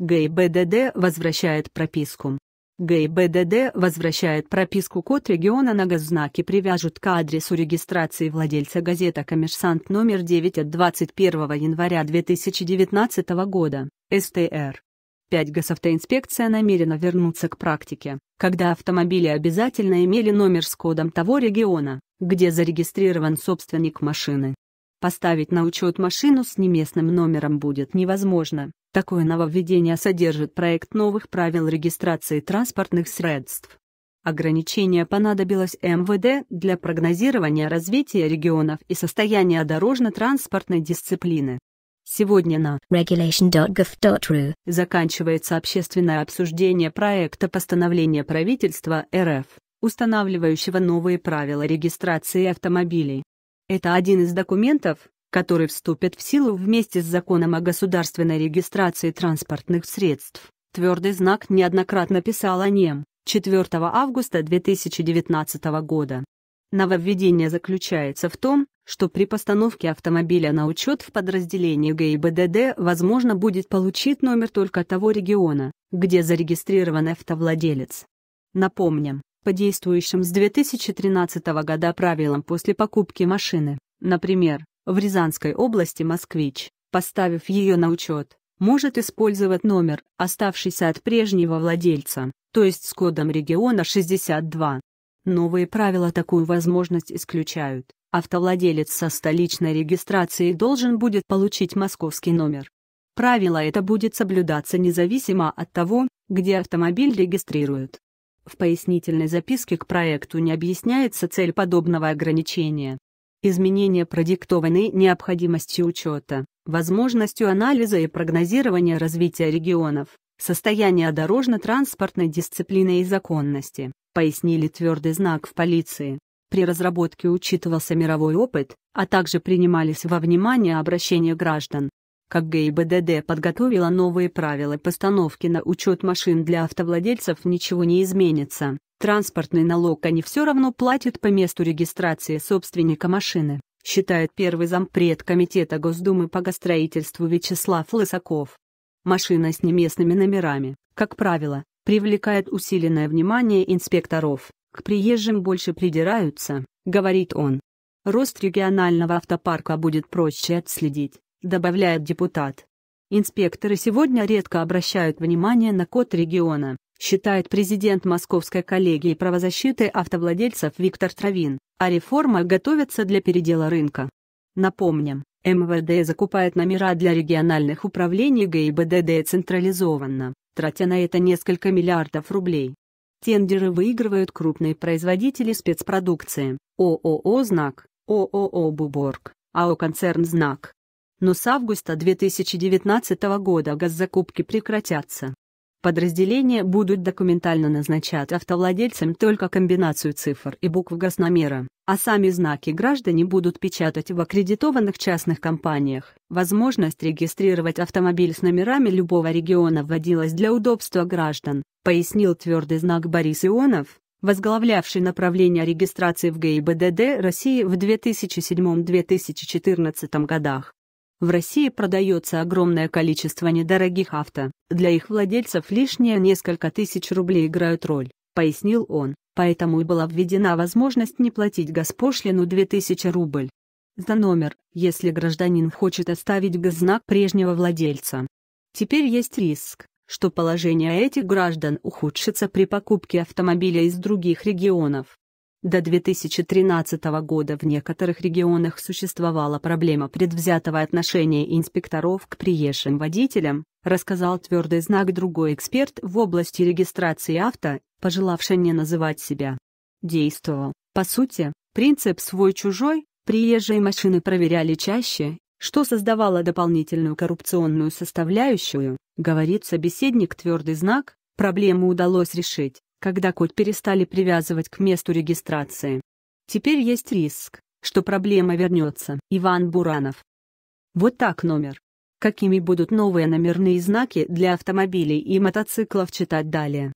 ГИБДД возвращает прописку. ГИБДД возвращает прописку код региона на госзнаке привяжут к адресу регистрации владельца газета «Коммерсант» номер 9 от 21 января 2019 года, СТР. 5 госавтоинспекция намерена вернуться к практике, когда автомобили обязательно имели номер с кодом того региона, где зарегистрирован собственник машины. Поставить на учет машину с неместным номером будет невозможно. Такое нововведение содержит проект новых правил регистрации транспортных средств. Ограничение понадобилось МВД для прогнозирования развития регионов и состояния дорожно-транспортной дисциплины. Сегодня на regulation.gov.ru заканчивается общественное обсуждение проекта постановления правительства РФ, устанавливающего новые правила регистрации автомобилей. Это один из документов, который вступит в силу вместе с законом о государственной регистрации транспортных средств. Твердый знак неоднократно писал о нем 4 августа 2019 года. Нововведение заключается в том, что при постановке автомобиля на учет в подразделении ГИБДД возможно будет получить номер только того региона, где зарегистрирован автовладелец. Напомним, по действующим с 2013 года правилам после покупки машины, например, в Рязанской области «Москвич», поставив ее на учет, может использовать номер, оставшийся от прежнего владельца, то есть с кодом региона 62. Новые правила такую возможность исключают. Автовладелец со столичной регистрацией должен будет получить московский номер. Правило это будет соблюдаться независимо от того, где автомобиль регистрируют. В пояснительной записке к проекту не объясняется цель подобного ограничения. Изменения продиктованы необходимостью учета, возможностью анализа и прогнозирования развития регионов, состояния дорожно-транспортной дисциплины и законности, пояснили твердый знак в полиции. При разработке учитывался мировой опыт, а также принимались во внимание обращения граждан как ГИБДД подготовила новые правила постановки на учет машин для автовладельцев, ничего не изменится. Транспортный налог они все равно платят по месту регистрации собственника машины, считает первый зампред Комитета Госдумы по гостроительству Вячеслав Лысаков. Машина с неместными номерами, как правило, привлекает усиленное внимание инспекторов, к приезжим больше придираются, говорит он. Рост регионального автопарка будет проще отследить, добавляет депутат. Инспекторы сегодня редко обращают внимание на код региона, считает президент Московской коллегии правозащиты автовладельцев Виктор Травин, а реформа готовится для передела рынка. Напомним, МВД закупает номера для региональных управлений ГИБДД централизованно, тратя на это несколько миллиардов рублей. Тендеры выигрывают крупные производители спецпродукции, ООО «Знак», ООО «Буборг», АО «Концерн Знак», но с августа 2019 года газзакупки прекратятся. Подразделения будут документально назначать автовладельцам только комбинацию цифр и букв газномера, а сами знаки граждане будут печатать в аккредитованных частных компаниях. Возможность регистрировать автомобиль с номерами любого региона вводилась для удобства граждан, пояснил твердый знак Борис Ионов, возглавлявший направление регистрации в ГИБДД России в 2007-2014 годах. В России продается огромное количество недорогих авто. Для их владельцев лишние несколько тысяч рублей играют роль, пояснил он, поэтому и была введена возможность не платить госпошлину 2000 рубль за номер, если гражданин хочет оставить госзнак прежнего владельца. Теперь есть риск, что положение этих граждан ухудшится при покупке автомобиля из других регионов. До 2013 года в некоторых регионах существовала проблема предвзятого отношения инспекторов к приезжим водителям, рассказал твердый знак другой эксперт в области регистрации авто, пожелавший не называть себя. Действовал, по сути, принцип «свой-чужой», приезжие машины проверяли чаще, что создавало дополнительную коррупционную составляющую, говорит собеседник твердый знак, проблему удалось решить когда код перестали привязывать к месту регистрации. Теперь есть риск, что проблема вернется. Иван Буранов. Вот так номер. Какими будут новые номерные знаки для автомобилей и мотоциклов читать далее.